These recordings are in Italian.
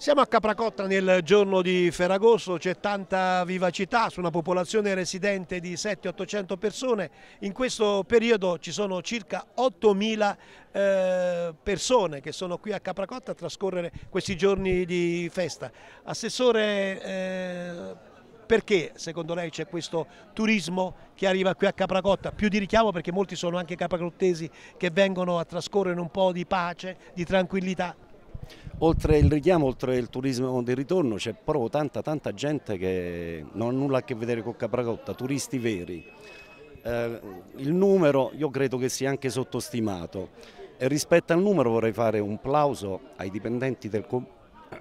Siamo a Capracotta nel giorno di Ferragosto, c'è tanta vivacità su una popolazione residente di 700-800 persone, in questo periodo ci sono circa 8.000 eh, persone che sono qui a Capracotta a trascorrere questi giorni di festa. Assessore, eh, perché secondo lei c'è questo turismo che arriva qui a Capracotta? Più di richiamo perché molti sono anche capracottesi che vengono a trascorrere un po' di pace, di tranquillità oltre il richiamo, oltre il turismo di ritorno c'è proprio tanta, tanta gente che non ha nulla a che vedere con Capracotta, turisti veri. Eh, il numero io credo che sia anche sottostimato e rispetto al numero vorrei fare un plauso ai dipendenti del, com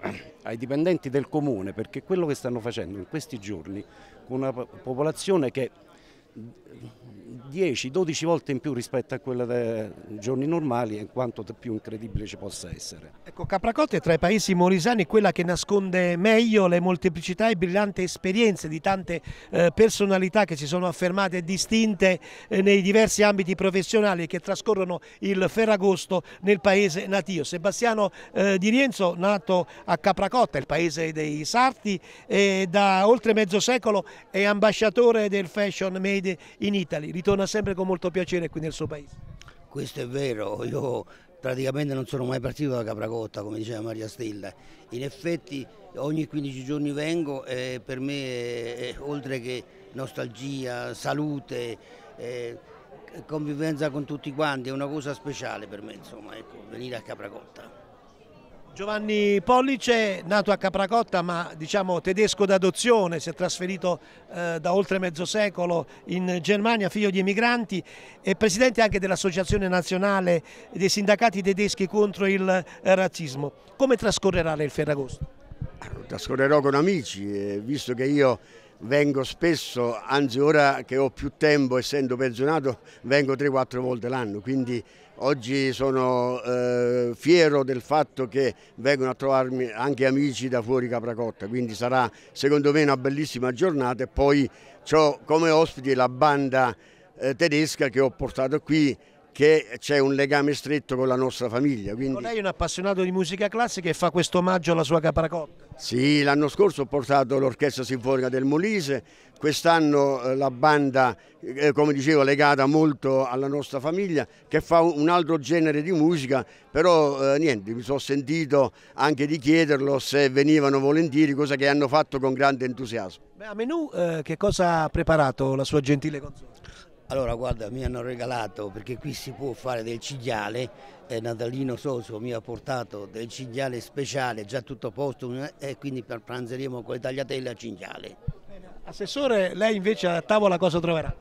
ai dipendenti del comune perché quello che stanno facendo in questi giorni con una popolazione che 10-12 volte in più rispetto a quelle dei giorni normali e quanto più incredibile ci possa essere. Ecco, Capracotti è tra i paesi morisani quella che nasconde meglio le molteplicità e brillanti esperienze di tante eh, personalità che si sono affermate e distinte eh, nei diversi ambiti professionali che trascorrono il Ferragosto nel paese natio. Sebastiano eh, Di Rienzo, nato a Capracotta, il paese dei Sarti, e da oltre mezzo secolo è ambasciatore del Fashion Made in Italia, ritorna sempre con molto piacere qui nel suo paese. Questo è vero, io praticamente non sono mai partito da Capracotta, come diceva Maria Stella. In effetti ogni 15 giorni vengo e per me, è, oltre che nostalgia, salute, è, convivenza con tutti quanti, è una cosa speciale per me, insomma, ecco, venire a Capracotta. Giovanni Pollice, nato a Capracotta ma diciamo tedesco d'adozione, si è trasferito eh, da oltre mezzo secolo in Germania, figlio di emigranti e presidente anche dell'Associazione Nazionale dei Sindacati Tedeschi contro il eh, Razzismo. Come trascorrerà il Ferragosto? trascorrerò con amici, visto che io vengo spesso, anzi ora che ho più tempo essendo pensionato vengo 3-4 volte l'anno, quindi oggi sono eh, fiero del fatto che vengono a trovarmi anche amici da fuori Capracotta, quindi sarà secondo me una bellissima giornata e poi ho come ospiti la banda eh, tedesca che ho portato qui che c'è un legame stretto con la nostra famiglia. Quindi... Lei è un appassionato di musica classica e fa questo omaggio alla sua caparacotta? Sì, l'anno scorso ho portato l'Orchestra Sinfonica del Molise, quest'anno eh, la banda, eh, come dicevo, legata molto alla nostra famiglia, che fa un altro genere di musica, però eh, niente, mi sono sentito anche di chiederlo se venivano volentieri, cosa che hanno fatto con grande entusiasmo. Beh, a menù eh, che cosa ha preparato la sua gentile consorte? Allora guarda, mi hanno regalato, perché qui si può fare del cinghiale, eh, Natalino Soso mi ha portato del cinghiale speciale, già tutto a posto, e eh, quindi pranzeremo con le tagliatelle a cinghiale. Assessore, lei invece a tavola cosa troverà?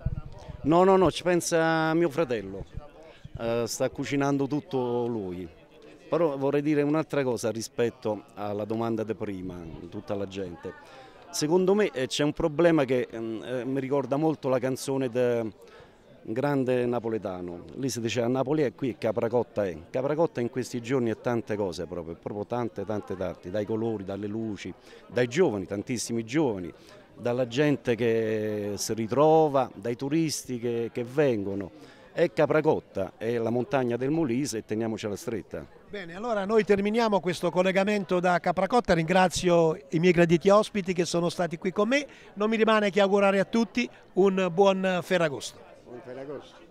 No, no, no, ci pensa mio fratello, eh, sta cucinando tutto lui. Però vorrei dire un'altra cosa rispetto alla domanda di prima, tutta la gente. Secondo me eh, c'è un problema che mm, eh, mi ricorda molto la canzone del grande napoletano. Lì si diceva Napoli è qui, e Capracotta è. Capracotta in questi giorni è tante cose proprio, proprio tante tante tante, dai colori, dalle luci, dai giovani, tantissimi giovani, dalla gente che si ritrova, dai turisti che, che vengono è Capracotta, è la montagna del Molise e teniamocela stretta. Bene, allora noi terminiamo questo collegamento da Capracotta, ringrazio i miei graditi ospiti che sono stati qui con me, non mi rimane che augurare a tutti un buon Ferragosto. Buon Ferragosto.